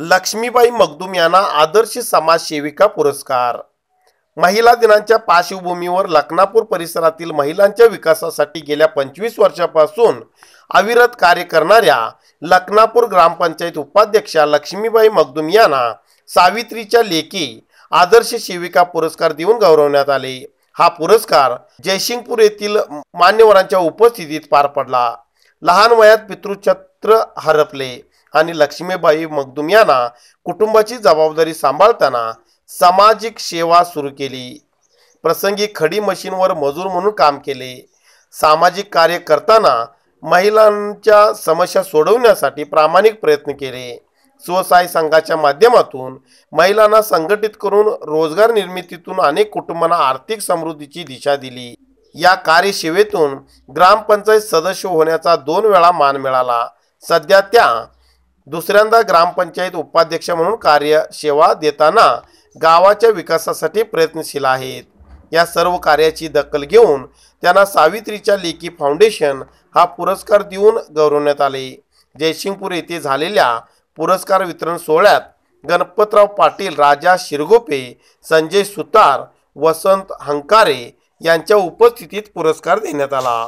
लक्ष्मीबाई मगदूम यांना आदर्श समाजसेविका पुरस्कार महिला दिनांच्या पार्श्वभूमीवर लखनापूर परिसरातील महिलांच्या विकासासाठी गेल्या पंचवीस वर्षापासून अविरत कार्य करणाऱ्या लखनापूर ग्रामपंचायत उपाध्यक्षा लक्ष्मीबाई मगदूम यांना सावित्रीच्या लेखी आदर्श सेविका पुरस्कार देऊन गौरवण्यात आले हा पुरस्कार जयसिंगपूर येथील मान्यवरांच्या उपस्थितीत पार पडला लहान वयात पितृछत्र हरपले आणि लक्ष्मीबाई मगदुम यांना कुटुंबाची जबाबदारी सांभाळताना सामाजिक सेवा सुरू केली प्रसंगी खडी मशीनवर मजूर म्हणून काम केले सामाजिक कार्य करताना महिलांच्या समस्या सोडवण्यासाठी प्रामाणिक प्रयत्न केले स्वसाय संघाच्या माध्यमातून महिलांना संघटित करून रोजगार निर्मितीतून अनेक कुटुंबांना आर्थिक समृद्धीची दिशा दिली या कार्यसेवेतून ग्रामपंचायत सदस्य होण्याचा दोन वेळा मान मिळाला सध्या त्या दुसऱ्यांदा ग्रामपंचायत उपाध्यक्ष म्हणून कार्य सेवा देताना गावाच्या विकासासाठी प्रयत्नशील आहेत या सर्व कार्याची दखल घेऊन त्यांना सावित्रीच्या लेकी फाउंडेशन हा पुरस्कार देऊन गौरवण्यात आले जयसिंगपूर येथे झालेल्या पुरस्कार वितरण सोहळ्यात गणपतराव पाटील राजा शिरगोपे संजय सुतार वसंत हंकारे यांच्या उपस्थितीत पुरस्कार देण्यात आला